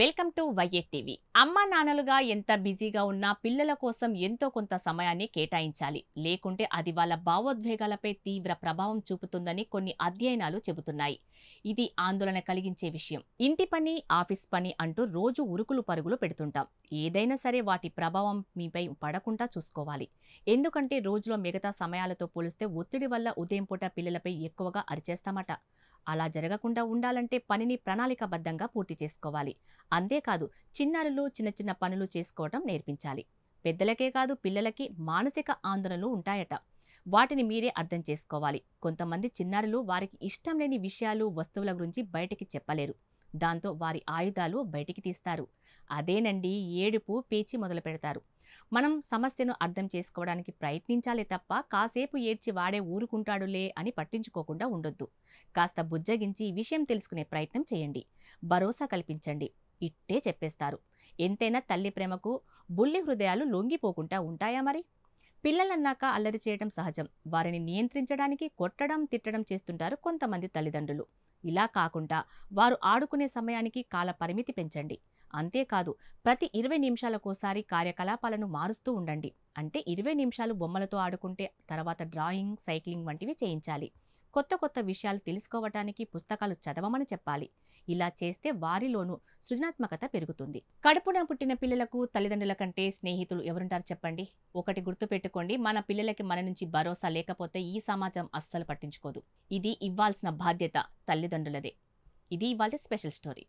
welcome to వైఎట్ TV అమ్మా నాన్నలుగా ఎంత బిజీగా ఉన్నా పిల్లల కోసం ఎంతో కొంత సమయాన్ని కేటాయించాలి లేకుంటే అది వాళ్ళ భావోద్వేగాలపై తీవ్ర ప్రభావం చూపుతుందని కొన్ని అధ్యయనాలు చెబుతున్నాయి ఇది ఆందోళన కలిగించే విషయం ఇంటి పని ఆఫీస్ పని అంటూ రోజు ఉరుకులు పరుగులు పెడుతుంటాం ఏదైనా సరే వాటి ప్రభావం మీపై పడకుండా చూసుకోవాలి ఎందుకంటే రోజులో మిగతా సమయాలతో పోలిస్తే ఒత్తిడి వల్ల ఉదయం పూట పిల్లలపై ఎక్కువగా అరిచేస్తామట అలా జరగకుండా ఉండాలంటే పనిని ప్రణాళికబద్ధంగా పూర్తి చేసుకోవాలి అంతేకాదు చిన్నారులు చిన్న చిన్న పనులు చేసుకోవటం నేర్పించాలి పెద్దలకే కాదు పిల్లలకి మానసిక ఆందోళనలు ఉంటాయట వాటిని మీరే అర్థం చేసుకోవాలి కొంతమంది చిన్నారులు వారికి ఇష్టం లేని విషయాలు వస్తువుల గురించి బయటికి చెప్పలేరు దాంతో వారి ఆయుధాలు బయటికి తీస్తారు అదేనండి ఏడుపు పేచి మొదలు పెడతారు మనం సమస్యను అర్థం చేసుకోవడానికి ప్రయత్నించాలే తప్ప కాసేపు ఏడ్చి వాడే ఊరుకుంటాడులే అని పట్టించుకోకుండా ఉండొద్దు కాస్త బుజ్జగించి విషయం తెలుసుకునే ప్రయత్నం చేయండి భరోసా కల్పించండి ఇట్టే చెప్పేస్తారు ఎంతైనా తల్లి ప్రేమకు బుల్లి హృదయాలు లొంగిపోకుండా ఉంటాయా మరి పిల్లలన్నాక అల్లరి చేయడం సహజం వారిని నియంత్రించడానికి కొట్టడం తిట్టడం చేస్తుంటారు కొంతమంది తల్లిదండ్రులు ఇలా కాకుండా వారు ఆడుకునే సమయానికి కాల పరిమితి పెంచండి అంతేకాదు ప్రతి ఇరవై నిమిషాలకోసారి కార్యకలాపాలను మారుస్తూ ఉండండి అంటే ఇరవై నిమిషాలు బొమ్మలతో ఆడుకుంటే తర్వాత డ్రాయింగ్ సైక్లింగ్ వంటివి చేయించాలి కొత్త కొత్త విషయాలు తెలుసుకోవటానికి పుస్తకాలు చదవమని చెప్పాలి ఇలా చేస్తే వారిలోనూ సృజనాత్మకత పెరుగుతుంది కడుపున పుట్టిన పిల్లలకు తల్లిదండ్రుల కంటే స్నేహితులు ఎవరుంటారు చెప్పండి ఒకటి గుర్తుపెట్టుకోండి మన పిల్లలకి మన నుంచి భరోసా లేకపోతే ఈ సమాజం అస్సలు పట్టించుకోదు ఇది ఇవ్వాల్సిన బాధ్యత తల్లిదండ్రులదే ఇది ఇవాళ స్పెషల్ స్టోరీ